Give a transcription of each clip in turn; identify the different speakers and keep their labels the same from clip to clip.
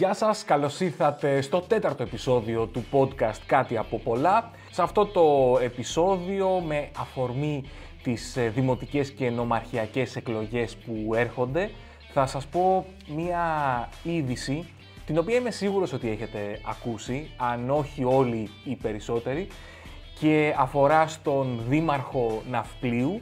Speaker 1: Γεια σας, καλώς ήρθατε στο τέταρτο επεισόδιο του podcast «Κάτι από πολλά». Σε αυτό το επεισόδιο με αφορμή τις ε, δημοτικές και νομαρχιακές εκλογές που έρχονται θα σας πω μία είδηση την οποία είμαι σίγουρος ότι έχετε ακούσει, αν όχι όλοι οι περισσότεροι και αφορά στον Δήμαρχο Ναυπλίου.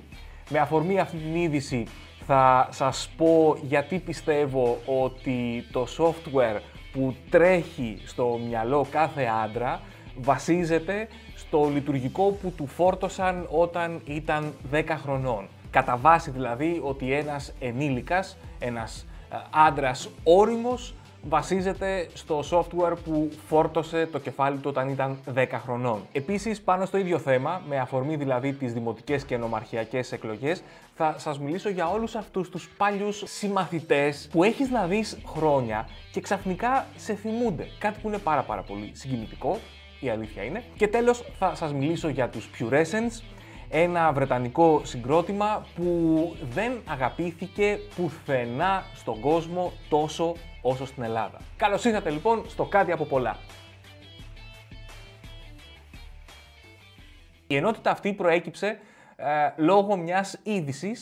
Speaker 1: Με αφορμή αυτή την είδηση θα σας πω γιατί πιστεύω ότι το software που τρέχει στο μυαλό κάθε άντρα βασίζεται στο λειτουργικό που του φόρτωσαν όταν ήταν 10 χρονών. Κατά βάση δηλαδή ότι ένας ενήλικας, ένας ε, άντρας όριμος βασίζεται στο software που φόρτωσε το κεφάλι του όταν ήταν 10 χρονών. Επίσης, πάνω στο ίδιο θέμα, με αφορμή δηλαδή τις δημοτικές και νομαρχιακές εκλογές. θα σας μιλήσω για όλους αυτούς τους παλιούς συμμαθητές που έχεις να δεις χρόνια και ξαφνικά σε θυμούνται. Κάτι που είναι πάρα πάρα πολύ συγκινητικό, η αλήθεια είναι. Και τέλος θα σας μιλήσω για τους Purescence, ένα βρετανικό συγκρότημα που δεν αγαπήθηκε πουθενά στον κόσμο τόσο όσο στην Ελλάδα. Καλώς ήρθατε λοιπόν στο Κάτι από Πολλά. Η ενότητα αυτή προέκυψε ε, λόγω μιας είδησης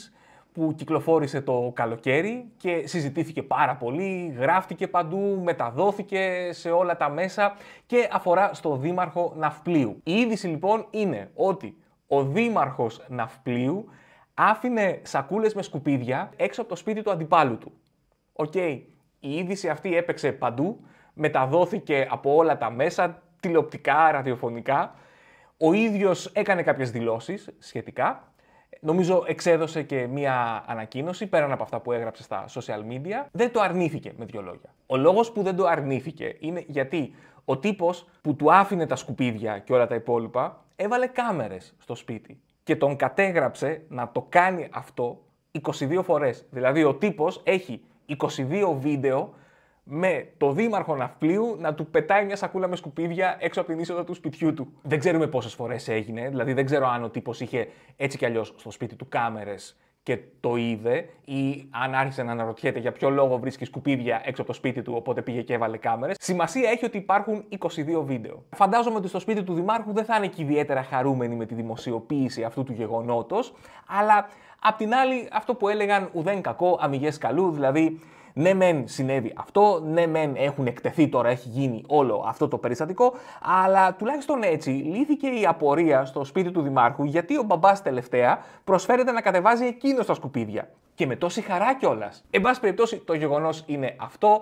Speaker 1: που κυκλοφόρησε το καλοκαίρι και συζητήθηκε πάρα πολύ, γράφτηκε παντού, μεταδόθηκε σε όλα τα μέσα και αφορά στο Δήμαρχο Ναυπλίου. Η είδηση λοιπόν είναι ότι ο Δήμαρχος Ναυπλίου άφηνε σακούλες με σκουπίδια έξω από το σπίτι του αντιπάλου του. Οκ, okay. Η είδηση αυτή έπαιξε παντού, μεταδόθηκε από όλα τα μέσα, τηλεοπτικά, ραδιοφωνικά. Ο ίδιος έκανε κάποιες δηλώσεις σχετικά. Νομίζω εξέδωσε και μία ανακοίνωση πέραν από αυτά που έγραψε στα social media. Δεν το αρνήθηκε με δύο λόγια. Ο λόγος που δεν το αρνήθηκε είναι γιατί ο τύπος που του άφηνε τα σκουπίδια και όλα τα υπόλοιπα έβαλε κάμερες στο σπίτι και τον κατέγραψε να το κάνει αυτό 22 φορές. Δηλαδή ο τύπος έχει 22 βίντεο με το δήμαρχο Ναυπλίου να του πετάει μια σακούλα με σκουπίδια έξω από την είσοδο του σπιτιού του. Δεν ξέρουμε πόσες φορές έγινε, δηλαδή δεν ξέρω αν ο τύπος είχε έτσι κι αλλιώς στο σπίτι του κάμερες και το είδε ή αν άρχισε να αναρωτιέται για ποιο λόγο βρίσκει σκουπίδια έξω από το σπίτι του, οπότε πήγε και έβαλε κάμερες. Σημασία έχει ότι υπάρχουν 22 βίντεο. Φαντάζομαι ότι στο σπίτι του Δημάρχου δεν θα είναι και ιδιαίτερα χαρούμενοι με τη δημοσιοποίηση αυτού του γεγονότος, αλλά απ' την άλλη αυτό που έλεγαν ουδέν κακό, αμυγές καλού, δηλαδή ναι, μεν συνέβη αυτό, ναι, μεν έχουν εκτεθεί τώρα, έχει γίνει όλο αυτό το περιστατικό, αλλά τουλάχιστον έτσι λύθηκε η απορία στο σπίτι του Δημάρχου γιατί ο μπαμπάς τελευταία προσφέρεται να κατεβάζει εκείνο τα σκουπίδια και με τόση χαρά κιόλας. Εν πάση περιπτώσει, το γεγονός είναι αυτό.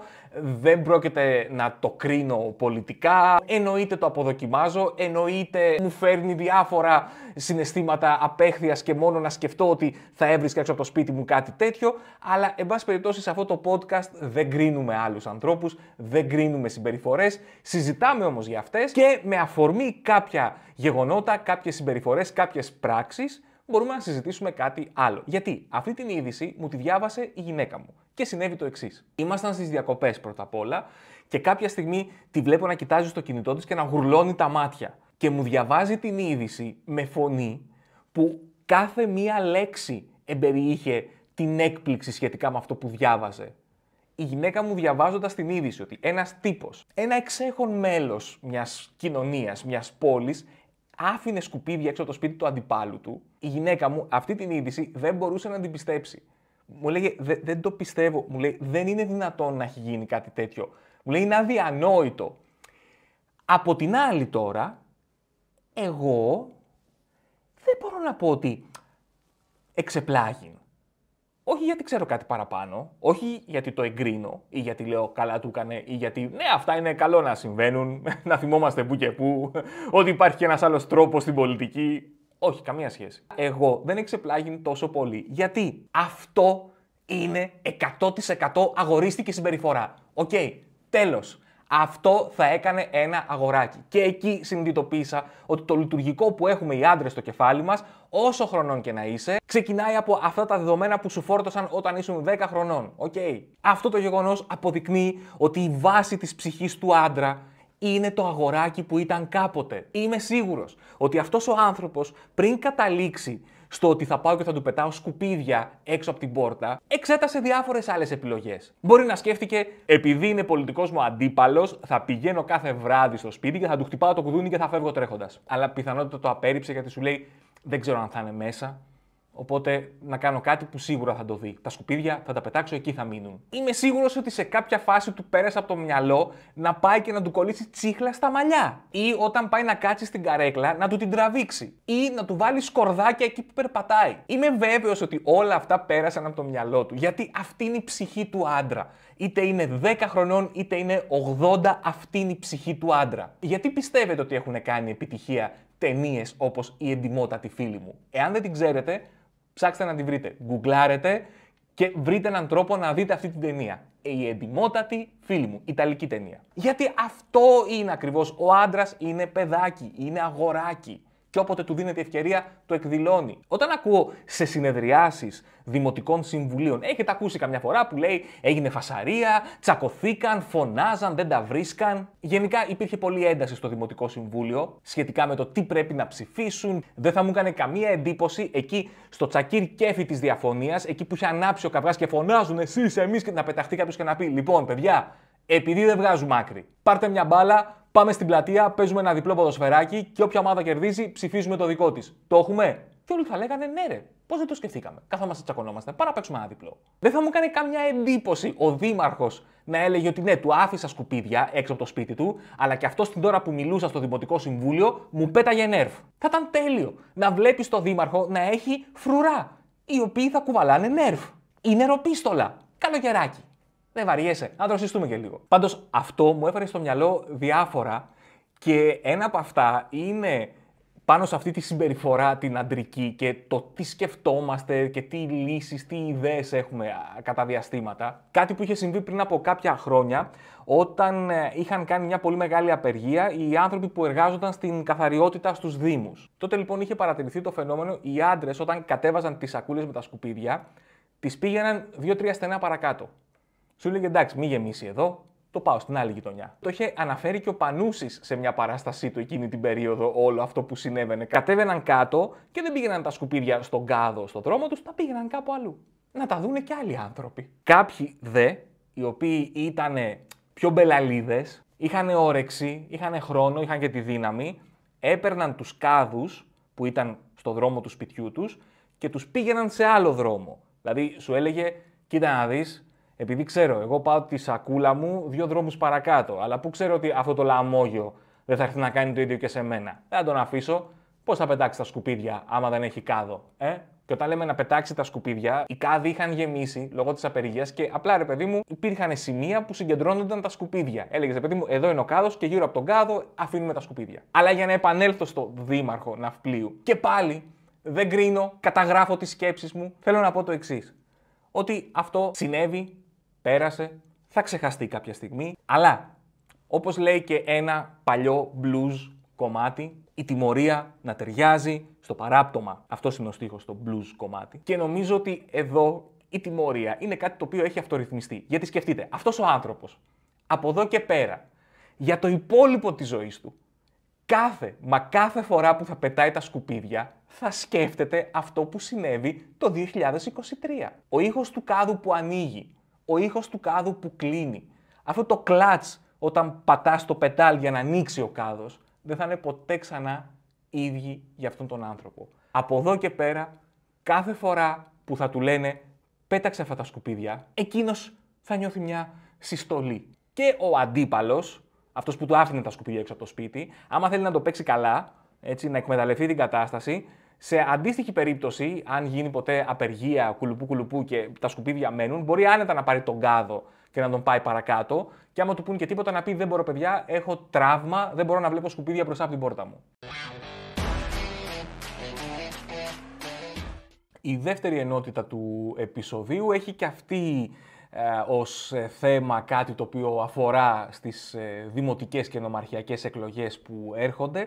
Speaker 1: Δεν πρόκειται να το κρίνω πολιτικά. Εννοείται το αποδοκιμάζω. Εννοείται μου φέρνει διάφορα συναισθήματα απέχθειας και μόνο να σκεφτώ ότι θα έβρισκα έξω από το σπίτι μου κάτι τέτοιο. Αλλά, εν πάση περιπτώσει, σε αυτό το podcast δεν κρίνουμε άλλους ανθρώπους, δεν κρίνουμε συμπεριφορές. Συζητάμε όμως για αυτές και με αφορμή κάποια γεγονότα, κάποιες συμπεριφορές, κάποιες πράξεις μπορούμε να συζητήσουμε κάτι άλλο. Γιατί αυτή την είδηση μου τη διάβασε η γυναίκα μου. Και συνέβη το εξής. Ήμασταν στις διακοπές πρώτα απ' όλα και κάποια στιγμή τη βλέπω να κοιτάζει στο κινητό της και να γουρλώνει τα μάτια. Και μου διαβάζει την είδηση με φωνή που κάθε μία λέξη εμπεριείχε την έκπληξη σχετικά με αυτό που διάβαζε. Η γυναίκα μου διαβάζοντας την είδηση ότι ένας τύπος, ένα εξέχον μέλος μιας κοινωνίας, μιας πόλης, άφηνε σκουπίδια έξω από το σπίτι του αντιπάλου του, η γυναίκα μου αυτή την είδηση δεν μπορούσε να την πιστέψει. Μου λέει δεν το πιστεύω. Μου λέει, δεν είναι δυνατόν να έχει γίνει κάτι τέτοιο. Μου λέει, είναι αδιανόητο. Από την άλλη τώρα, εγώ δεν μπορώ να πω ότι εξεπλάγει όχι γιατί ξέρω κάτι παραπάνω, όχι γιατί το εγκρίνω ή γιατί λέω καλά του έκανε ή γιατί ναι αυτά είναι καλό να συμβαίνουν, να θυμόμαστε που και που, ότι υπάρχει και ένας άλλος τρόπος στην πολιτική. Όχι, καμία σχέση. Εγώ δεν εξεπλάγει τόσο πολύ γιατί αυτό είναι 100% αγορίστικη συμπεριφορά. Οκ, okay, τέλος αυτό θα έκανε ένα αγοράκι. Και εκεί συνειδητοποίησα ότι το λειτουργικό που έχουμε οι άντρες στο κεφάλι μας, όσο χρονών και να είσαι, ξεκινάει από αυτά τα δεδομένα που σου φόρτωσαν όταν ήσουν 10 χρονών. Οκ. Okay. Αυτό το γεγονός αποδεικνύει ότι η βάση της ψυχής του άντρα είναι το αγοράκι που ήταν κάποτε. Είμαι σίγουρος ότι αυτός ο άνθρωπος πριν καταλήξει στο ότι θα πάω και θα του πετάω σκουπίδια έξω από την πόρτα, εξέτασε διάφορες άλλες επιλογές. Μπορεί να σκέφτηκε, επειδή είναι πολιτικός μου αντίπαλος, θα πηγαίνω κάθε βράδυ στο σπίτι και θα του χτυπάω το κουδούνι και θα φεύγω τρέχοντας. Αλλά πιθανότητα το απέρριψε γιατί σου λέει, δεν ξέρω αν θα είναι μέσα, Οπότε να κάνω κάτι που σίγουρα θα το δει. Τα σκουπίδια θα τα πετάξω εκεί θα μείνουν. Είμαι σίγουρος ότι σε κάποια φάση του πέρασε από το μυαλό να πάει και να του κολλήσει τσίχλα στα μαλλιά. Ή όταν πάει να κάτσει στην καρέκλα να του την τραβήξει. Ή να του βάλει σκορδάκια εκεί που περπατάει. Είμαι βέβαιος ότι όλα αυτά πέρασαν από το μυαλό του. Γιατί αυτή είναι η ψυχή του άντρα. Είτε είναι 10 χρονών είτε είναι 80, αυτή είναι η ψυχή του άντρα. Γιατί πιστεύετε ότι έχουν κάνει επιτυχία ταινίες όπως Η Εντιμότατη Φίλη μου. Εάν δεν την ξέρετε, ψάξτε να τη βρείτε. Γκουγκλάρετε και βρείτε έναν τρόπο να δείτε αυτή την ταινία. Η εντυμότατη φίλη μου, Ιταλική ταινία. Γιατί αυτό είναι ακριβώς. Ο άντρας είναι παιδάκι, είναι αγοράκι και όποτε του δίνεται ευκαιρία το εκδηλώνει. Όταν ακούω σε συνεδριάσεις δημοτικών συμβουλίων, έχετε ακούσει καμιά φορά που λέει έγινε φασαρία, τσακωθήκαν, φωνάζαν, δεν τα βρίσκαν. Γενικά υπήρχε πολλή ένταση στο Δημοτικό Συμβούλιο σχετικά με το τι πρέπει να ψηφίσουν. Δεν θα μου έκανε καμία εντύπωση εκεί στο τσακίρ κέφι της διαφωνίας, εκεί που είχε ανάψει ο καβγάς και φωνάζουν εσείς, εμείς και να πεταχτεί κάποιος και να πει Λοιπόν, παιδιά, επειδή δεν βγάζουμε άκρη. Πάρτε μια μπάλα, πάμε στην πλατεία, παίζουμε ένα διπλό ποδοσφαιράκι και όποια ομάδα κερδίζει, ψηφίζουμε το δικό της. Το έχουμε. Και όλοι θα λέγανε ναι, ρε. Πώς δεν το σκεφτήκαμε. Καθόμαστε τσακωνόμαστε. Πάμε να παίξουμε ένα διπλό. Δεν θα μου κάνει καμιά εντύπωση ο Δήμαρχος να έλεγε ότι ναι, του άφησα σκουπίδια έξω από το σπίτι του, αλλά και αυτός την ώρα που μιλούσα στο Δημοτικό Συμβούλιο μου πέταγε νερφ. Θα ήταν τέλειο να βλέπεις τον Δήμαρχο να έχει φρουρά, οι οποίοι θα κουβαλάνε νερφ Είναι νεροπίστολα. Καλογεράκι. Δεν βαριέσαι, να δροσιστούμε και λίγο. Πάντως αυτό μου έφερε στο μυαλό διάφορα και ένα από αυτά είναι πάνω σε αυτή τη συμπεριφορά την αντρική και το τι σκεφτόμαστε και τι λύσεις, τι ιδέες έχουμε κατά διαστήματα. Κάτι που είχε συμβεί πριν από κάποια χρόνια όταν ε, είχαν κάνει μια πολύ μεγάλη απεργία οι άνθρωποι που εργάζονταν στην καθαριότητα στους Δήμους. Τότε λοιπόν είχε παρατηρηθεί το φαινόμενο οι άντρες όταν κατέβαζαν τις σακούλες με τα σκουπίδια τις πήγαιναν 2-3 στενά παρακάτω. Σου λέγε εντάξει, μη γεμίσει εδώ, το πάω στην άλλη γειτονιά. Το είχε αναφέρει και ο Πανούσης σε μια παράστασή του εκείνη την περίοδο όλο αυτό που συνέβαινε. Κατέβαιναν κάτω και δεν πήγαιναν τα σκουπίδια στον κάδο, στον δρόμο τους, τα πήγαιναν κάπου αλλού. Να τα δούνε και άλλοι άνθρωποι. Κάποιοι δε, οι οποίοι ήταν πιο μπελαλίδες, είχαν όρεξη, είχαν χρόνο, είχαν και τη δύναμη, έπαιρναν τους κάδους που ήταν στο δρόμο του σπιτιού τους και τους πήγαιναν σε άλλο δρόμο. Δηλαδή σου έλεγε, κοίτα να δεις, επειδή ξέρω, εγώ πάω τη σακούλα μου δύο δρόμους παρακάτω. Αλλά πού ξέρω ότι αυτό το λαμόγιο δεν θα έρθει να κάνει το ίδιο και σε μένα. Δεν θα τον αφήσω. Πώς θα πετάξει τα σκουπίδια, άμα δεν έχει κάδο. Ε? Και όταν λέμε να πετάξει τα σκουπίδια, οι κάδοι είχαν γεμίσει λόγω της απεργίας και απλά ρε παιδί μου υπήρχαν σημεία που συγκεντρώνονταν τα σκουπίδια. Έλεγες ρε παιδί μου, εδώ είναι ο κάδος και γύρω από τον κάδο αφήνουμε τα σκουπίδια. Αλλά για να επανέλθω στο δήμαρχο ναυπλίου και πάλι δεν κρίνω, καταγράφω τις σκέψεις μου, θέλω να πω το εξής. Ότι αυτό συνέβη πέρασε, θα ξεχαστεί κάποια στιγμή. Αλλά, όπως λέει και ένα παλιό blues κομμάτι, η τιμωρία να ταιριάζει στο παράπτωμα. Αυτό είναι ο στίχος στο blues κομμάτι. Και νομίζω ότι εδώ η τιμωρία είναι κάτι το οποίο έχει αυτορυθμιστεί. Γιατί σκεφτείτε, αυτός ο άνθρωπος, από εδώ και πέρα, για το υπόλοιπο της ζωής του, κάθε, μα κάθε φορά που θα πετάει τα σκουπίδια, θα σκέφτεται αυτό που συνέβη το 2023. Ο ήχος του κάδου που ανοίγει ο ήχος του κάδου που κλείνει. Αυτό το κλάτ όταν πατάς το πετάλ για να ανοίξει ο κάδος, δεν θα είναι ποτέ ξανά ίδιοι για αυτόν τον άνθρωπο. Από εδώ και πέρα, κάθε φορά που θα του λένε πέταξε αυτά τα σκουπίδια, εκείνος θα νιώθει μια συστολή. Και ο αντίπαλος, αυτός που του άφηνε τα σκουπίδια έξω από το σπίτι, άμα θέλει να το παίξει καλά, έτσι, να εκμεταλλευτεί την κατάσταση, σε αντίστοιχη περίπτωση, αν γίνει ποτέ απεργία κουλουπού-κουλουπού και τα σκουπίδια μένουν, μπορεί άνετα να πάρει τον κάδο και να τον πάει παρακάτω. Και άμα του πούν και τίποτα να πει: Δεν μπορώ, παιδιά, έχω τραύμα, δεν μπορώ να βλέπω σκουπίδια μπροστά από την πόρτα μου. Η δεύτερη ενότητα του επεισοδίου έχει και αυτή ε, ως ε, θέμα κάτι το οποίο αφορά στις ε, δημοτικές και νομαρχιακές εκλογές που έρχονται.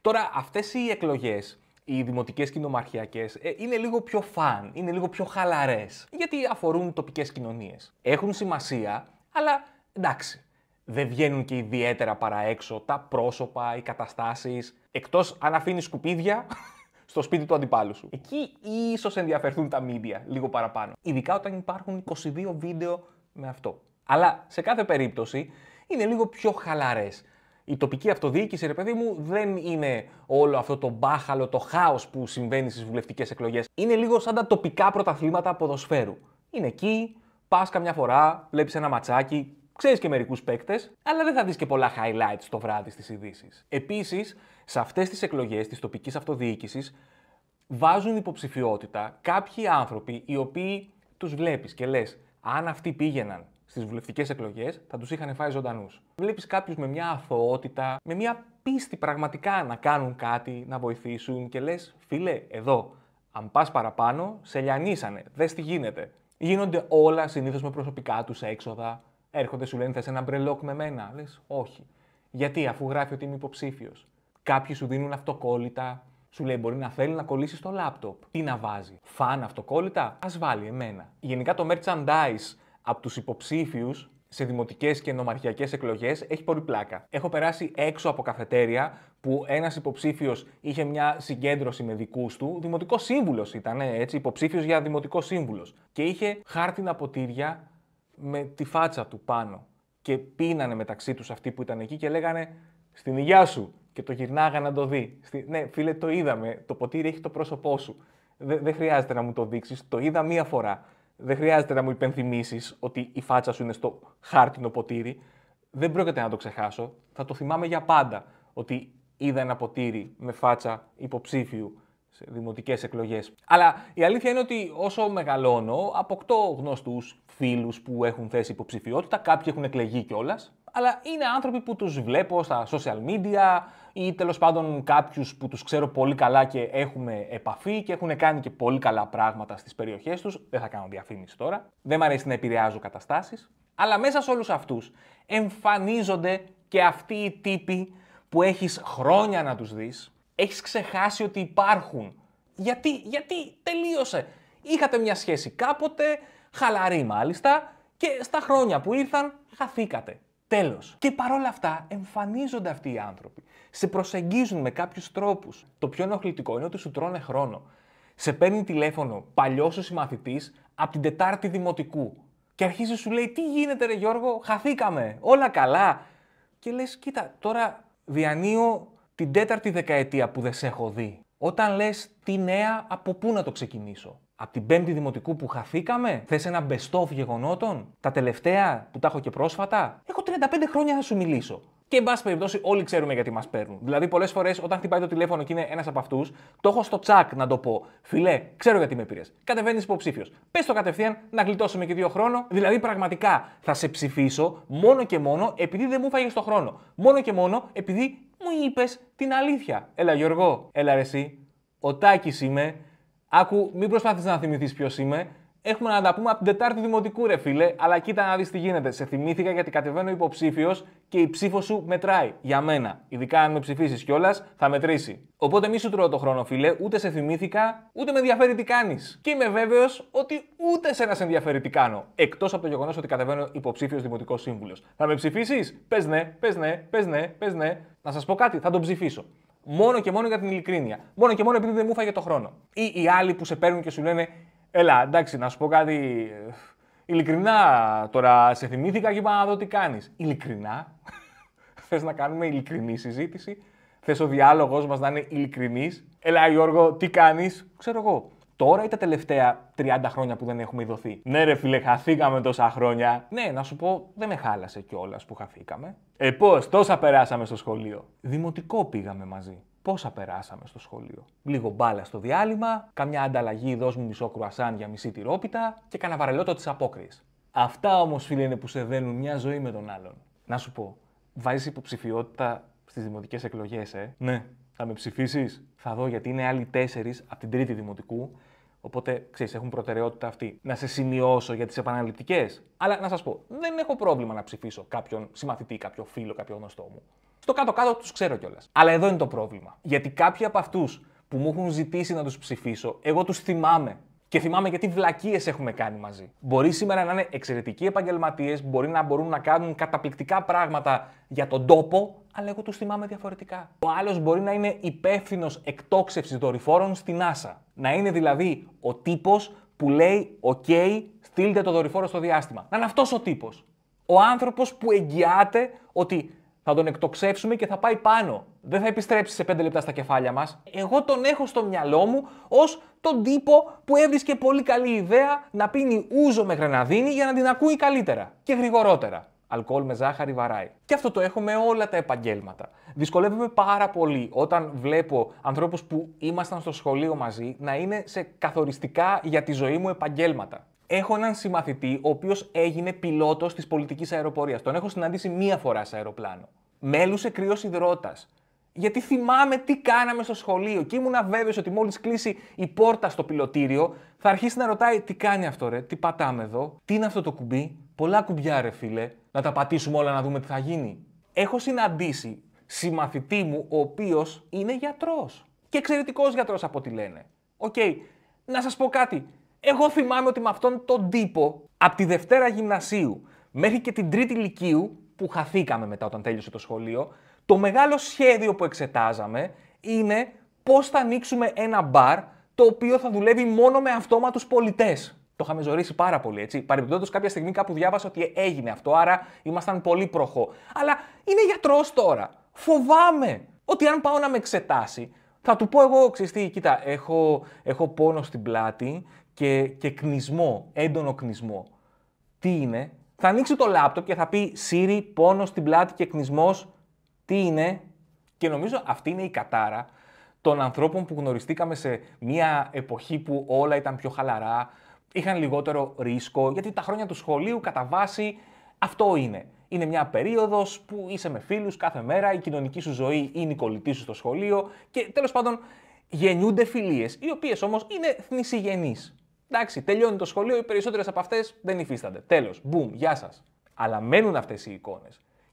Speaker 1: Τώρα, αυτές οι εκλογές οι δημοτικές κοινομαρχιακές ε, είναι λίγο πιο φαν, είναι λίγο πιο χαλαρές. Γιατί αφορούν τοπικές κοινωνίες. Έχουν σημασία, αλλά εντάξει. Δεν βγαίνουν και ιδιαίτερα παρά έξω τα πρόσωπα, οι καταστάσεις. Εκτός αν αφήνεις σκουπίδια στο σπίτι του αντιπάλου σου. Εκεί ίσως ενδιαφερθούν τα μίντια λίγο παραπάνω. Ειδικά όταν υπάρχουν 22 βίντεο με αυτό. Αλλά σε κάθε περίπτωση είναι λίγο πιο χαλαρές η τοπική αυτοδιοίκηση, ρε παιδί μου, δεν είναι όλο αυτό το μπάχαλο, το χάος που συμβαίνει στις βουλευτικές εκλογές. Είναι λίγο σαν τα τοπικά πρωταθλήματα ποδοσφαίρου. Είναι εκεί, πας καμιά φορά, βλέπεις ένα ματσάκι, ξέρεις και μερικούς παίκτες, αλλά δεν θα δεις και πολλά highlights το βράδυ στις ειδήσεις. Επίσης, σε αυτές τις εκλογές της τοπικής αυτοδιοίκησης βάζουν υποψηφιότητα κάποιοι άνθρωποι οι οποίοι τους βλέπεις και λες, αν αυτοί πήγαιναν στις βουλευτικές εκλογές θα τους είχαν φάει ζωντανούς. Βλέπεις κάποιους με μια αθωότητα, με μια πίστη πραγματικά να κάνουν κάτι, να βοηθήσουν και λες, φίλε, εδώ. Αν πας παραπάνω, σε λιανίσανε. Δες τι γίνεται. Γίνονται όλα συνήθως με προσωπικά τους έξοδα. Έρχονται, σου λένε, θες ένα μπρελόκ με μένα. Λες, όχι. Γιατί, αφού γράφει ότι είμαι υποψήφιος. Κάποιοι σου δίνουν αυτοκόλλητα. Σου λέει, μπορεί να θέλει να κολλήσεις το λάπτοπ. Τι να βάζει. Φαν αυτοκόλλητα. Ας βάλει εμένα. Γενικά το merchandise από τους υποψήφιους σε δημοτικές και νομαρχιακές εκλογές έχει πολύ πλάκα. Έχω περάσει έξω από καφετέρια που ένας υποψήφιος είχε μια συγκέντρωση με δικούς του. Δημοτικός σύμβουλος ήταν, έτσι, υποψήφιος για δημοτικός σύμβουλος. Και είχε χάρτινα ποτήρια με τη φάτσα του πάνω. Και πίνανε μεταξύ τους αυτοί που ήταν εκεί και λέγανε Στην υγειά σου! Και το γυρνάγα να το δει. Ναι, φίλε, το είδαμε. Το ποτήρι έχει το πρόσωπό σου. δεν χρειάζεται να μου το δείξεις. Το είδα μία φορά δεν χρειάζεται να μου υπενθυμίσεις ότι η φάτσα σου είναι στο χάρτινο ποτήρι. Δεν πρόκειται να το ξεχάσω. Θα το θυμάμαι για πάντα ότι είδα ένα ποτήρι με φάτσα υποψήφιου σε δημοτικές εκλογές. Αλλά η αλήθεια είναι ότι όσο μεγαλώνω, αποκτώ γνωστούς φίλους που έχουν θέσει υποψηφιότητα. Κάποιοι έχουν εκλεγεί κιόλας. Αλλά είναι άνθρωποι που τους βλέπω στα social media, ή τέλος πάντων κάποιους που τους ξέρω πολύ καλά και έχουμε επαφή και έχουν κάνει και πολύ καλά πράγματα στις περιοχές τους. Δεν θα κάνω διαφήμιση τώρα. Δεν μου αρέσει να επηρεάζω καταστάσεις. Αλλά μέσα σε όλους αυτούς εμφανίζονται και αυτοί οι τύποι που έχεις χρόνια να τους δεις. Έχεις ξεχάσει ότι υπάρχουν. Γιατί, γιατί τελείωσε. Είχατε μια σχέση κάποτε, χαλαρή μάλιστα, και στα χρόνια που ήρθαν χαθήκατε. Τέλος. Και παρόλα αυτά εμφανίζονται αυτοί οι άνθρωποι. Σε προσεγγίζουν με κάποιους τρόπους. Το πιο ενοχλητικό είναι ότι σου τρώνε χρόνο. Σε παίρνει τηλέφωνο παλιός σου συμμαθητής από την Τετάρτη Δημοτικού. Και αρχίζει σου λέει: Τι γίνεται, Ρε Γιώργο, χαθήκαμε. Όλα καλά. Και λες: Κοίτα, τώρα διανύω την τέταρτη δεκαετία που δεν σε έχω δει. Όταν λες «Τι νέα, από πού να το ξεκινήσω. Από την πέμπτη δημοτικού που χαθήκαμε, θες ένα best of γεγονότων, τα τελευταία που τα έχω και πρόσφατα. Έχω 35 χρόνια να σου μιλήσω. Και εν πάση περιπτώσει, όλοι ξέρουμε γιατί μας παίρνουν. Δηλαδή, πολλές φορές όταν χτυπάει το τηλέφωνο και είναι ένας από αυτούς, το έχω στο τσακ να το πω. Φιλέ, ξέρω γιατί με πήρες. Κατεβαίνεις υποψήφιος. Πες το κατευθείαν να γλιτώσουμε και δύο χρόνο. Δηλαδή, πραγματικά θα σε ψηφίσω μόνο και μόνο επειδή δεν μου φάγες το χρόνο. Μόνο και μόνο επειδή μου είπες την αλήθεια. Έλα, Γιώργο, έλα, ρε, Ο Τάκης είμαι, Άκου, μην προσπαθεί να θυμηθείς ποιος είμαι. Έχουμε να τα πούμε από την Τετάρτη Δημοτικού, ρε φίλε. Αλλά κοίτα να δεις τι γίνεται. Σε θυμήθηκα γιατί κατεβαίνω υποψήφιος και η ψήφος σου μετράει. Για μένα. Ειδικά αν με ψηφίσεις κιόλας, θα μετρήσει. Οπότε μη σου τρώω το χρόνο, φίλε. Ούτε σε θυμήθηκα, ούτε με ενδιαφέρει τι κάνεις. Και είμαι βέβαιος ότι ούτε σε ένα σε ενδιαφέρει τι κάνω. Εκτός από το γεγονός ότι κατεβαίνω υποψήφιος Δημοτικός Σύμβουλος. Θα με ψηφίσεις, πες ναι, πες ναι, πες ναι, πες ναι. Να σας πω κάτι, θα τον ψηφίσω. Μόνο και μόνο για την ειλικρίνεια. Μόνο και μόνο επειδή δεν μου έφαγε το χρόνο. Ή οι άλλοι που σε παίρνουν και σου λένε, Ελά, εντάξει, να σου πω κάτι. Ε, ειλικρινά τώρα σε θυμήθηκα και είπα να δω τι κάνεις. Ειλικρινά. Θες να κάνουμε ειλικρινή συζήτηση. Θες ο διάλογος μας να είναι ειλικρινής. Ελά, Γιώργο, τι κάνεις. Ξέρω εγώ τώρα ή τα τελευταία 30 χρόνια που δεν έχουμε ειδωθεί. Ναι, ρε φίλε, χαθήκαμε τόσα χρόνια. Ναι, να σου πω, δεν με χάλασε κιόλας που χαθήκαμε. Ε, πώς, τόσα περάσαμε στο σχολείο. Δημοτικό πήγαμε μαζί. Πόσα περάσαμε στο σχολείο. Λίγο μπάλα στο διάλειμμα, καμιά ανταλλαγή δώσ' μου μισό κρουασάν για μισή τυρόπιτα και κανένα βαρελότο της απόκριση. Αυτά όμως, φίλε, είναι που σε δένουν μια ζωή με τον άλλον. Να σου πω, βάζεις υποψηφιότητα στις δημοτικές εκλογές, ε. Ναι. Θα με ψηφίσεις. Θα δω γιατί είναι άλλοι τέσσερις από την τρίτη δημοτικού Οπότε, ξέρεις, έχουν προτεραιότητα αυτή. Να σε σημειώσω για τις επαναληπτικές. Αλλά να σας πω, δεν έχω πρόβλημα να ψηφίσω κάποιον συμμαθητή, κάποιο φίλο, κάποιο γνωστό μου. Στο κάτω-κάτω τους ξέρω κιόλας. Αλλά εδώ είναι το πρόβλημα. Γιατί κάποιοι από αυτούς που μου έχουν ζητήσει να τους ψηφίσω, εγώ τους θυμάμαι και θυμάμαι γιατί βλακίες έχουμε κάνει μαζί. Μπορεί σήμερα να είναι εξαιρετικοί επαγγελματίες, μπορεί να μπορούν να κάνουν καταπληκτικά πράγματα για τον τόπο, αλλά εγώ τους θυμάμαι διαφορετικά. Ο άλλος μπορεί να είναι υπεύθυνος εκτόξευσης δορυφόρων στην NASA. Να είναι δηλαδή ο τύπος που λέει: Οκ, στείλτε το δορυφόρο στο διάστημα. Να είναι αυτός ο τύπος. Ο άνθρωπος που εγγυάται ότι θα τον εκτοξεύσουμε και θα πάει πάνω δεν θα επιστρέψει σε 5 λεπτά στα κεφάλια μας. Εγώ τον έχω στο μυαλό μου ως τον τύπο που έβρισκε πολύ καλή ιδέα να πίνει ούζο με γραναδίνη για να την ακούει καλύτερα και γρηγορότερα. Αλκοόλ με ζάχαρη βαράει. Και αυτό το έχουμε όλα τα επαγγέλματα. Δυσκολεύομαι πάρα πολύ όταν βλέπω ανθρώπους που ήμασταν στο σχολείο μαζί να είναι σε καθοριστικά για τη ζωή μου επαγγέλματα. Έχω έναν συμμαθητή ο οποίος έγινε πιλότος της πολιτικής αεροπορίας. Τον έχω συναντήσει μία φορά σε αεροπλάνο. Μέλουσε κρύος υδρότας. Γιατί θυμάμαι τι κάναμε στο σχολείο και ήμουν βέβαιος ότι μόλις κλείσει η πόρτα στο πιλωτήριο θα αρχίσει να ρωτάει τι κάνει αυτό ρε, τι πατάμε εδώ, τι είναι αυτό το κουμπί. Πολλά κουμπιά ρε φίλε, να τα πατήσουμε όλα να δούμε τι θα γίνει. Έχω συναντήσει συμμαθητή μου ο οποίος είναι γιατρός. Και εξαιρετικός γιατρός από ό,τι λένε. Οκ, να σας πω κάτι. Εγώ θυμάμαι ότι με αυτόν τον τύπο από τη Δευτέρα Γυμνασίου μέχρι και την Τρίτη Λυκείου που χαθήκαμε μετά όταν τέλειωσε το σχολείο, το μεγάλο σχέδιο που εξετάζαμε είναι πώς θα ανοίξουμε ένα μπαρ το οποίο θα δουλεύει μόνο με αυτόματους πολιτές. Το είχαμε ζωήσει πάρα πολύ, έτσι. Παρεμπιπτόντως, κάποια στιγμή κάπου διάβασα ότι έγινε αυτό, άρα ήμασταν πολύ προχώ. Αλλά είναι γιατρός τώρα. Φοβάμαι ότι αν πάω να με εξετάσει, θα του πω εγώ, ξέρεις κοίτα, έχω, έχω πόνο στην πλάτη και, και κνισμό, έντονο κνισμό. Τι είναι, θα ανοίξει το λάπτοπ και θα πει Σύρι, πόνο στην πλάτη και κνισμό. Τι είναι, και νομίζω αυτή είναι η κατάρα των ανθρώπων που γνωριστήκαμε σε μια εποχή που όλα ήταν πιο χαλαρά, είχαν λιγότερο ρίσκο, γιατί τα χρόνια του σχολείου κατά βάση αυτό είναι. Είναι μια περίοδος που είσαι με φίλους κάθε μέρα, η κοινωνική σου ζωή είναι η κολλητή σου στο σχολείο και τέλος πάντων γεννιούνται φιλίες, οι οποίες όμως είναι θνησιγενείς. Εντάξει, τελειώνει το σχολείο, οι περισσότερες από αυτές δεν υφίστανται. Τέλος, μπουμ, γεια σας. Αλλά μένουν αυτές οι εικόνες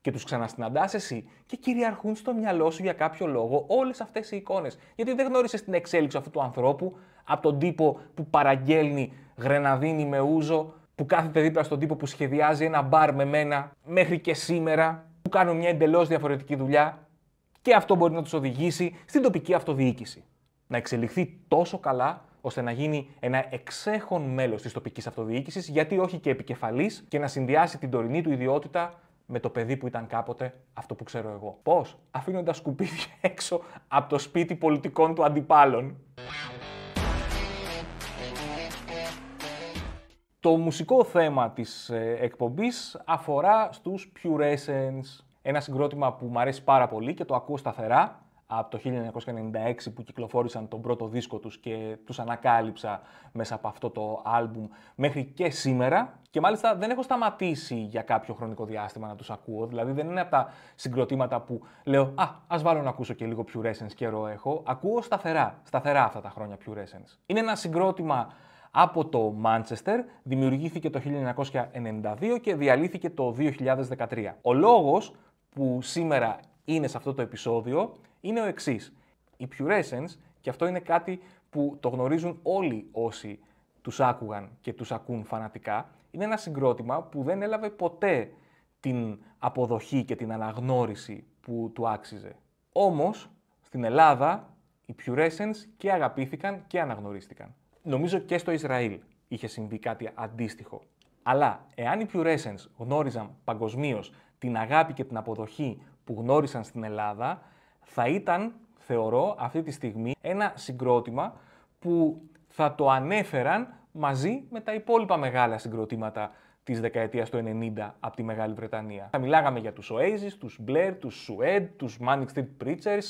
Speaker 1: και του ξανασυναντάς εσύ και κυριαρχούν στο μυαλό σου για κάποιο λόγο όλες αυτές οι εικόνες. Γιατί δεν γνώρισες την εξέλιξη αυτού του ανθρώπου από τον τύπο που παραγγέλνει γρεναδίνη με ούζο, που κάθεται δίπλα στον τύπο που σχεδιάζει ένα μπαρ με μένα, μέχρι και σήμερα, που κάνουν μια εντελώς διαφορετική δουλειά. Και αυτό μπορεί να τους οδηγήσει στην τοπική αυτοδιοίκηση. Να εξελιχθεί τόσο καλά ώστε να γίνει ένα εξέχον μέλος της τοπικής αυτοδιοίκησης, γιατί όχι και επικεφαλής, και να συνδυάσει την τωρινή του ιδιότητα με το παιδί που ήταν κάποτε αυτό που ξέρω εγώ. Πώς? Αφήνοντας σκουπίδια έξω από το σπίτι πολιτικών του αντιπάλων. Το μουσικό θέμα της ε, εκπομπής αφορά στους Pure Essence. Ένα συγκρότημα που μου αρέσει πάρα πολύ και το ακούω σταθερά από το 1996 που κυκλοφόρησαν τον πρώτο δίσκο τους και τους ανακάλυψα μέσα από αυτό το άλμπουμ μέχρι και σήμερα και μάλιστα δεν έχω σταματήσει για κάποιο χρονικό διάστημα να τους ακούω, δηλαδή δεν είναι από τα συγκροτήματα που λέω «Α, ας βάλω να ακούσω και λίγο Pure Essence καιρό έχω». Ακούω σταθερά, σταθερά αυτά τα χρόνια Pure Essence. Είναι ένα συγκρότημα από το Μάντσεστερ, δημιουργήθηκε το 1992 και διαλύθηκε το 2013. Ο λόγος που σήμερα είναι σε αυτό το επεισόδιο είναι ο εξής. Η Pure Essence, και αυτό είναι κάτι που το γνωρίζουν όλοι όσοι τους άκουγαν και τους ακούν φανατικά, είναι ένα συγκρότημα που δεν έλαβε ποτέ την αποδοχή και την αναγνώριση που του άξιζε. Όμως, στην Ελλάδα, οι Pure Essence και αγαπήθηκαν και αναγνωρίστηκαν. Νομίζω και στο Ισραήλ είχε συμβεί κάτι αντίστοιχο. Αλλά εάν οι Pure Essence γνώριζαν παγκοσμίως την αγάπη και την αποδοχή που γνώρισαν στην Ελλάδα, θα ήταν, θεωρώ, αυτή τη στιγμή ένα συγκρότημα που θα το ανέφεραν μαζί με τα υπόλοιπα μεγάλα συγκροτήματα της δεκαετίας του 90 από τη Μεγάλη Βρετανία. Θα μιλάγαμε για τους Oasis, τους Blair, τους Σουέντ, του Manic Street Preachers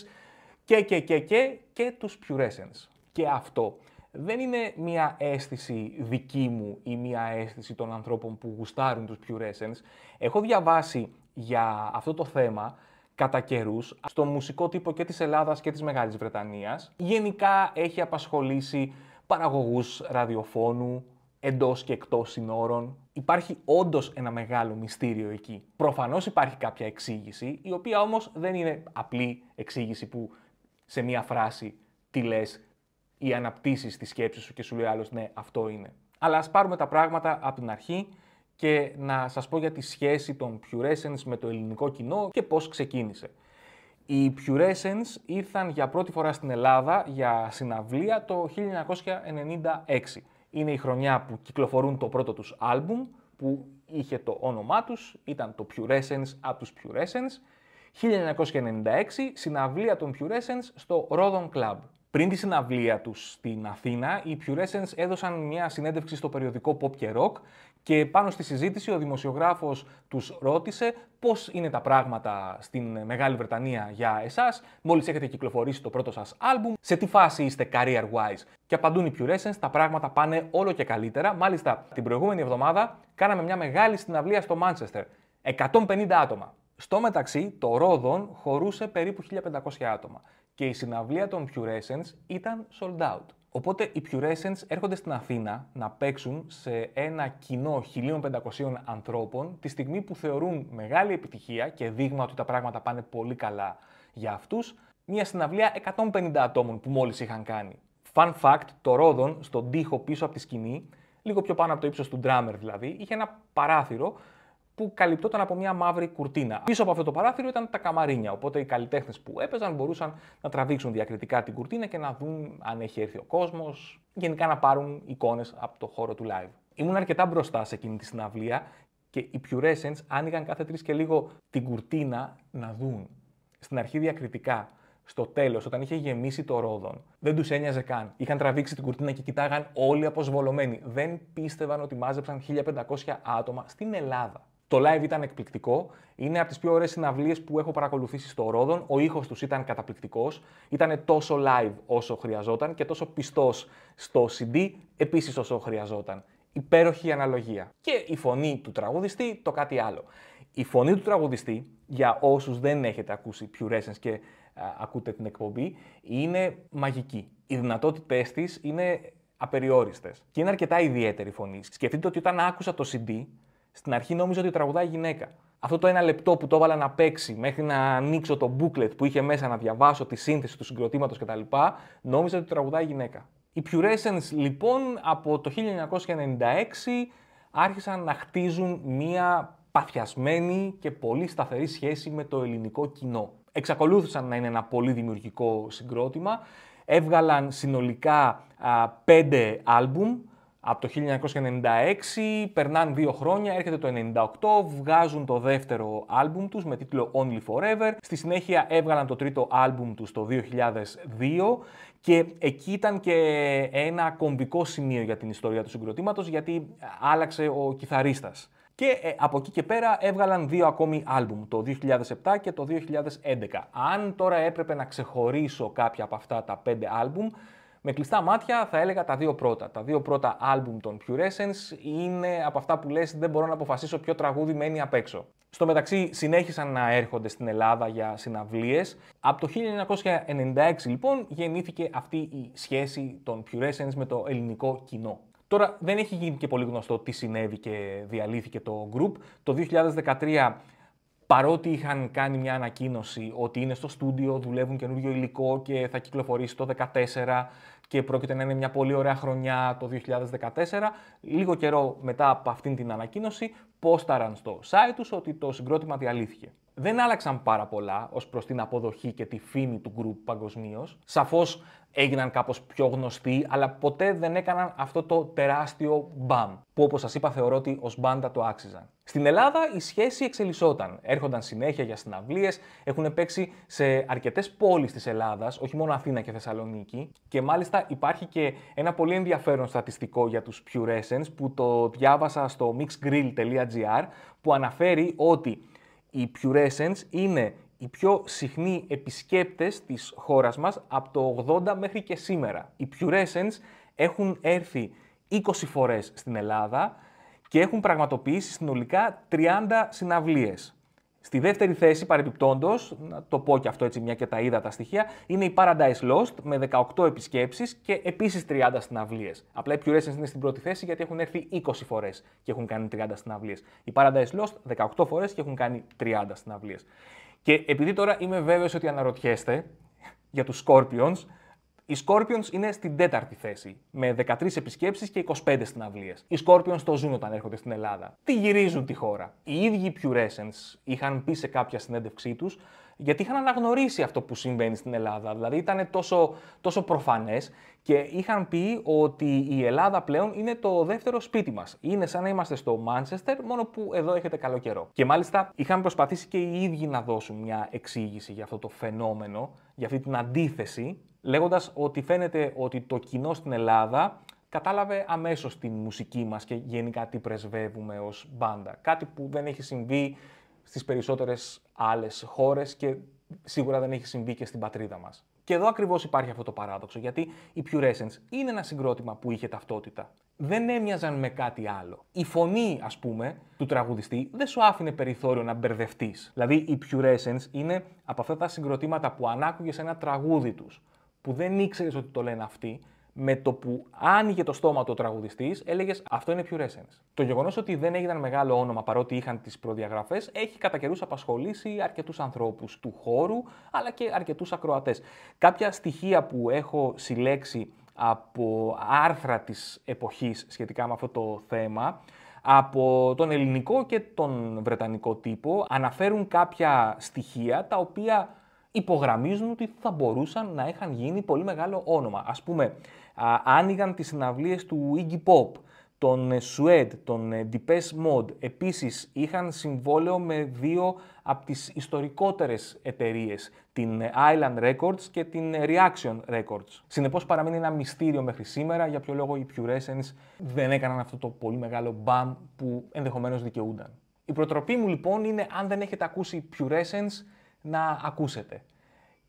Speaker 1: και και και και και τους Purescence. Και αυτό δεν είναι μια αίσθηση δική μου ή μια αίσθηση των ανθρώπων που γουστάρουν τους Purescence. Έχω διαβάσει για αυτό το θέμα κατά καιρούς στο μουσικό τύπο και της Ελλάδας και της Μεγάλης Βρετανίας. Γενικά έχει απασχολήσει παραγωγούς ραδιοφώνου, εντός και εκτός συνόρων. Υπάρχει όντως ένα μεγάλο μυστήριο εκεί. Προφανώς υπάρχει κάποια εξήγηση, η οποία όμως δεν είναι απλή εξήγηση που σε μία φράση τη λες ή αναπτύσσεις της σκέψης σου και σου λέει άλλος ναι αυτό είναι. Αλλά ας πάρουμε τα πράγματα από την αρχή και να σας πω για τη σχέση των Pure Essence με το ελληνικό κοινό και πώς ξεκίνησε. Οι Pure Essence ήρθαν για πρώτη φορά στην Ελλάδα για συναυλία το 1996. Είναι η χρονιά που κυκλοφορούν το πρώτο τους άλμπουμ που είχε το όνομά τους, ήταν το Pure Essence από τους Pure Essence. 1996, συναυλία των Pure Essence στο Rodon Club. Πριν τη συναυλία τους στην Αθήνα, οι Pure Essence έδωσαν μια συνέντευξη στο περιοδικό Pop και Rock και πάνω στη συζήτηση ο δημοσιογράφος τους ρώτησε πώς είναι τα πράγματα στην Μεγάλη Βρετανία για εσάς, μόλις έχετε κυκλοφορήσει το πρώτο σας άλμπουμ, σε τι φάση είστε career-wise. Και απαντούν οι Pure Essence, τα πράγματα πάνε όλο και καλύτερα. Μάλιστα, την προηγούμενη εβδομάδα κάναμε μια μεγάλη συναυλία στο Μάντσεστερ. 150 άτομα. Στο μεταξύ, το Ρόδον χωρούσε περίπου 1500 άτομα και η συναυλία των Pure Essence ήταν sold out. Οπότε οι Pure Essence έρχονται στην Αθήνα να παίξουν σε ένα κοινό 1500 ανθρώπων τη στιγμή που θεωρούν μεγάλη επιτυχία και δείγμα ότι τα πράγματα πάνε πολύ καλά για αυτούς μια συναυλία 150 ατόμων που μόλις είχαν κάνει. Fun fact, το Ρόδον στον τοίχο πίσω από τη σκηνή, λίγο πιο πάνω από το ύψος του drummer δηλαδή, είχε ένα παράθυρο που καλυπτόταν από μια μαύρη κουρτίνα. Πίσω από αυτό το παράθυρο ήταν τα καμαρίνια. Οπότε οι καλλιτέχνες που έπαιζαν μπορούσαν να τραβήξουν διακριτικά την κουρτίνα και να δουν αν έχει έρθει ο κόσμος. Γενικά να πάρουν εικόνες από το χώρο του live. Ήμουν αρκετά μπροστά σε εκείνη τη συναυλία και οι Pure Essence άνοιγαν κάθε τρεις και λίγο την κουρτίνα να δουν. Στην αρχή διακριτικά, στο τέλος, όταν είχε γεμίσει το ρόδον, δεν τους ένοιαζε καν. Είχαν τραβήξει την κουρτίνα και κοιτάγαν όλοι αποσβολωμένοι. Δεν πίστευαν ότι μάζεψαν 1500 άτομα στην Ελλάδα. Το live ήταν εκπληκτικό. Είναι από τις πιο ωραίες συναυλίες που έχω παρακολουθήσει στο Ρόδον. Ο ήχος τους ήταν καταπληκτικός. Ήταν τόσο live όσο χρειαζόταν και τόσο πιστός στο CD επίσης όσο χρειαζόταν. Υπέροχη αναλογία. Και η φωνή του τραγουδιστή το κάτι άλλο. Η φωνή του τραγουδιστή, για όσους δεν έχετε ακούσει Pure Essence και α, ακούτε την εκπομπή, είναι μαγική. Οι δυνατότητές της είναι απεριόριστες. Και είναι αρκετά ιδιαίτερη φωνή. Σκεφτείτε ότι όταν άκουσα το CD, στην αρχή νόμιζα ότι τραγουδάει γυναίκα. Αυτό το ένα λεπτό που το έβαλα να παίξει μέχρι να ανοίξω το booklet που είχε μέσα να διαβάσω τη σύνθεση του συγκροτήματος κτλ. Νόμιζα ότι τραγουδάει γυναίκα. Οι Pure Essence λοιπόν από το 1996 άρχισαν να χτίζουν μία παθιασμένη και πολύ σταθερή σχέση με το ελληνικό κοινό. Εξακολούθησαν να είναι ένα πολύ δημιουργικό συγκρότημα. Έβγαλαν συνολικά α, πέντε άλμπουμ από το 1996, περνάνε δύο χρόνια, έρχεται το 98, βγάζουν το δεύτερο άλμπουμ τους με τίτλο Only Forever. Στη συνέχεια έβγαλαν το τρίτο άλμπουμ τους το 2002 και εκεί ήταν και ένα κομβικό σημείο για την ιστορία του συγκροτήματος γιατί άλλαξε ο κιθαρίστας. Και ε, από εκεί και πέρα έβγαλαν δύο ακόμη άλμπουμ, το 2007 και το 2011. Αν τώρα έπρεπε να ξεχωρίσω κάποια από αυτά τα πέντε άλμπουμ, με κλειστά μάτια θα έλεγα τα δύο πρώτα. Τα δύο πρώτα άλμπουμ των Pure Essence είναι από αυτά που λες δεν μπορώ να αποφασίσω ποιο τραγούδι μένει απ' έξω. Στο μεταξύ συνέχισαν να έρχονται στην Ελλάδα για συναυλίες. Από το 1996 λοιπόν γεννήθηκε αυτή η σχέση των Pure Essence με το ελληνικό κοινό. Τώρα δεν έχει γίνει και πολύ γνωστό τι συνέβη και διαλύθηκε το group. Το 2013 παρότι είχαν κάνει μια ανακοίνωση ότι είναι στο στούντιο, δουλεύουν καινούριο υλικό και θα κυκλοφορήσει το 2014 και πρόκειται να είναι μια πολύ ωραία χρονιά το 2014, λίγο καιρό μετά από αυτήν την ανακοίνωση, πόσταραν στο site τους ότι το συγκρότημα διαλύθηκε δεν άλλαξαν πάρα πολλά ως προς την αποδοχή και τη φήμη του γκρουπ παγκοσμίως. Σαφώς έγιναν κάπως πιο γνωστοί, αλλά ποτέ δεν έκαναν αυτό το τεράστιο μπαμ, που όπως σας είπα θεωρώ ότι ως μπάντα το άξιζαν. Στην Ελλάδα η σχέση εξελισσόταν. Έρχονταν συνέχεια για συναυλίες, έχουν παίξει σε αρκετές πόλεις της Ελλάδας, όχι μόνο Αθήνα και Θεσσαλονίκη. Και μάλιστα υπάρχει και ένα πολύ ενδιαφέρον στατιστικό για τους Pure Essence που το διάβασα στο mixgrill.gr που αναφέρει ότι οι Essence είναι οι πιο συχνοί επισκέπτες της χώρας μας από το 80 μέχρι και σήμερα. Οι Essence έχουν έρθει 20 φορές στην Ελλάδα και έχουν πραγματοποιήσει συνολικά 30 συναυλίες. Στη δεύτερη θέση, παρεμπιπτόντως, να το πω και αυτό έτσι μια και τα είδα τα στοιχεία, είναι η Paradise Lost με 18 επισκέψεις και επίσης 30 συναυλίες. Απλά οι Pure είναι στην πρώτη θέση γιατί έχουν έρθει 20 φορές και έχουν κάνει 30 συναυλίες. Η Paradise Lost 18 φορές και έχουν κάνει 30 συναυλίες. Και επειδή τώρα είμαι βέβαιος ότι αναρωτιέστε για τους Scorpions, οι Scorpions είναι στην τέταρτη θέση, με 13 επισκέψεις και 25 συναυλίες. Οι Scorpions το ζουν όταν έρχονται στην Ελλάδα. Τι γυρίζουν τη χώρα. Οι ίδιοι Essence είχαν πει σε κάποια συνέντευξή τους γιατί είχαν αναγνωρίσει αυτό που συμβαίνει στην Ελλάδα. Δηλαδή ήταν τόσο, τόσο προφανές και είχαν πει ότι η Ελλάδα πλέον είναι το δεύτερο σπίτι μας. Είναι σαν να είμαστε στο Μάντσεστερ, μόνο που εδώ έχετε καλό καιρό. Και μάλιστα είχαν προσπαθήσει και οι ίδιοι να δώσουν μια εξήγηση για αυτό το φαινόμενο, για αυτή την αντίθεση λέγοντας ότι φαίνεται ότι το κοινό στην Ελλάδα κατάλαβε αμέσως τη μουσική μας και γενικά τι πρεσβεύουμε ως μπάντα. Κάτι που δεν έχει συμβεί στις περισσότερες άλλες χώρες και σίγουρα δεν έχει συμβεί και στην πατρίδα μας. Και εδώ ακριβώς υπάρχει αυτό το παράδοξο, γιατί η Pure Essence είναι ένα συγκρότημα που είχε ταυτότητα. Δεν έμοιαζαν με κάτι άλλο. Η φωνή, ας πούμε, του τραγουδιστή δεν σου άφηνε περιθώριο να μπερδευτείς. Δηλαδή, η Pure Essence είναι από αυτά τα συγκροτήματα που ανάκουγες ένα τραγούδι τους που δεν ήξερες ότι το λένε αυτοί, με το που άνοιγε το στόμα του ο τραγουδιστής, έλεγες Αυτό είναι Pure Essence. Το γεγονός ότι δεν έγιναν μεγάλο όνομα παρότι είχαν τις προδιαγραφές έχει κατά καιρούς απασχολήσει αρκετούς ανθρώπους του χώρου αλλά και αρκετούς ακροατές. Κάποια στοιχεία που έχω συλλέξει από άρθρα της εποχής σχετικά με αυτό το θέμα, από τον ελληνικό και τον βρετανικό τύπο, αναφέρουν κάποια στοιχεία τα οποία υπογραμμίζουν ότι θα μπορούσαν να είχαν γίνει πολύ μεγάλο όνομα. Ας πούμε, άνοιγαν τις συναυλίες του Iggy Pop, τον Σουέντ, τον Depeche Mode. Επίσης είχαν συμβόλαιο με δύο από τις ιστορικότερες εταιρείες, την Island Records και την Reaction Records. Συνεπώς παραμένει ένα μυστήριο μέχρι σήμερα για ποιο λόγο οι Pure Essence δεν έκαναν αυτό το πολύ μεγάλο μπαμ που ενδεχομένως δικαιούνταν. Η προτροπή μου λοιπόν είναι αν δεν έχετε ακούσει Pure Essence, να ακούσετε.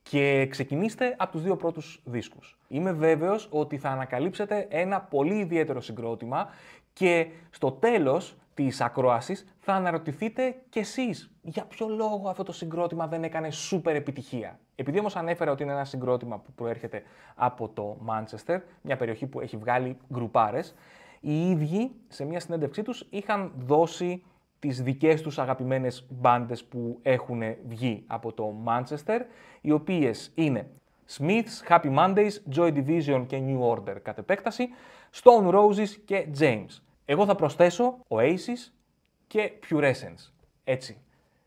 Speaker 1: Και ξεκινήστε από τους δύο πρώτους δίσκους. Είμαι βέβαιος ότι θα ανακαλύψετε ένα πολύ ιδιαίτερο συγκρότημα και στο τέλος της ακρόασης θα αναρωτηθείτε κι εσείς για ποιο λόγο αυτό το συγκρότημα δεν έκανε σούπερ επιτυχία. Επειδή όμως ανέφερα ότι είναι ένα συγκρότημα που προέρχεται από το Μάντσεστερ, μια περιοχή που έχει βγάλει γκρουπάρες, οι ίδιοι σε μια συνέντευξή τους είχαν δώσει τις δικές τους αγαπημένες μπάντες που έχουν βγει από το Manchester, οι οποίες είναι Smiths, Happy Mondays, Joy Division και New Order κατ' επέκταση, Stone Roses και James. Εγώ θα προσθέσω Oasis και Pure Essence. Έτσι,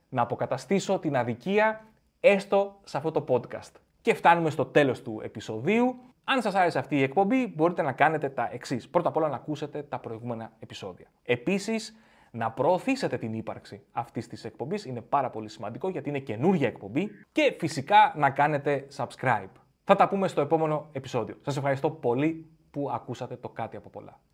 Speaker 1: να αποκαταστήσω την αδικία έστω σε αυτό το podcast. Και φτάνουμε στο τέλος του επεισοδίου. Αν σας άρεσε αυτή η εκπομπή, μπορείτε να κάνετε τα εξής. Πρώτα απ' όλα να ακούσετε τα προηγούμενα επεισόδια. Επίσης, να προωθήσετε την ύπαρξη αυτής της εκπομπής. Είναι πάρα πολύ σημαντικό γιατί είναι καινούργια εκπομπή. Και φυσικά να κάνετε subscribe. Θα τα πούμε στο επόμενο επεισόδιο. Σας ευχαριστώ πολύ που ακούσατε το κάτι από πολλά.